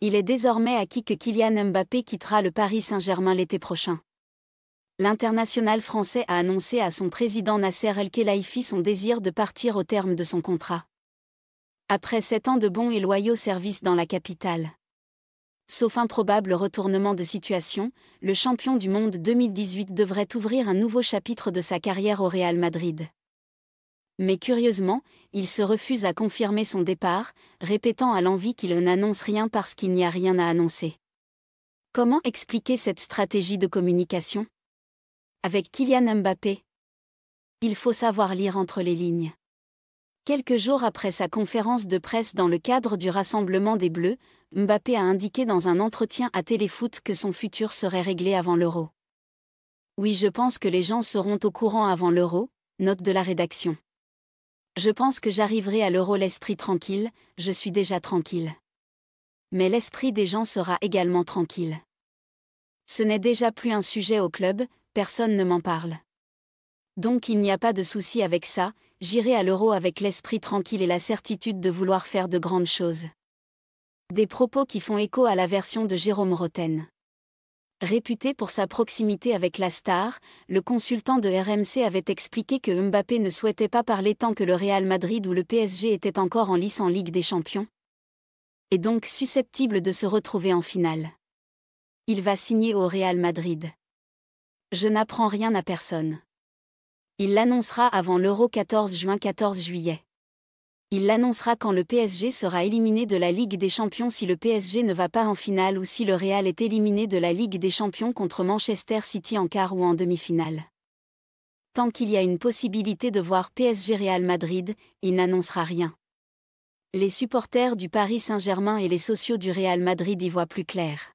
Il est désormais acquis que Kylian Mbappé quittera le Paris Saint-Germain l'été prochain. L'international français a annoncé à son président Nasser El Khelaifi son désir de partir au terme de son contrat. Après sept ans de bons et loyaux services dans la capitale. Sauf improbable retournement de situation, le champion du monde 2018 devrait ouvrir un nouveau chapitre de sa carrière au Real Madrid mais curieusement, il se refuse à confirmer son départ, répétant à l'envie qu'il n'annonce rien parce qu'il n'y a rien à annoncer. Comment expliquer cette stratégie de communication Avec Kylian Mbappé Il faut savoir lire entre les lignes. Quelques jours après sa conférence de presse dans le cadre du Rassemblement des Bleus, Mbappé a indiqué dans un entretien à Téléfoot que son futur serait réglé avant l'euro. Oui, je pense que les gens seront au courant avant l'euro, note de la rédaction. Je pense que j'arriverai à l'euro l'esprit tranquille, je suis déjà tranquille. Mais l'esprit des gens sera également tranquille. Ce n'est déjà plus un sujet au club, personne ne m'en parle. Donc il n'y a pas de souci avec ça, j'irai à l'euro avec l'esprit tranquille et la certitude de vouloir faire de grandes choses. Des propos qui font écho à la version de Jérôme Roten. Réputé pour sa proximité avec la star, le consultant de RMC avait expliqué que Mbappé ne souhaitait pas parler tant que le Real Madrid ou le PSG étaient encore en lice en Ligue des Champions, et donc susceptible de se retrouver en finale. Il va signer au Real Madrid. Je n'apprends rien à personne. Il l'annoncera avant l'Euro 14 juin 14 juillet. Il l'annoncera quand le PSG sera éliminé de la Ligue des Champions si le PSG ne va pas en finale ou si le Real est éliminé de la Ligue des Champions contre Manchester City en quart ou en demi-finale. Tant qu'il y a une possibilité de voir PSG Real Madrid, il n'annoncera rien. Les supporters du Paris Saint-Germain et les sociaux du Real Madrid y voient plus clair.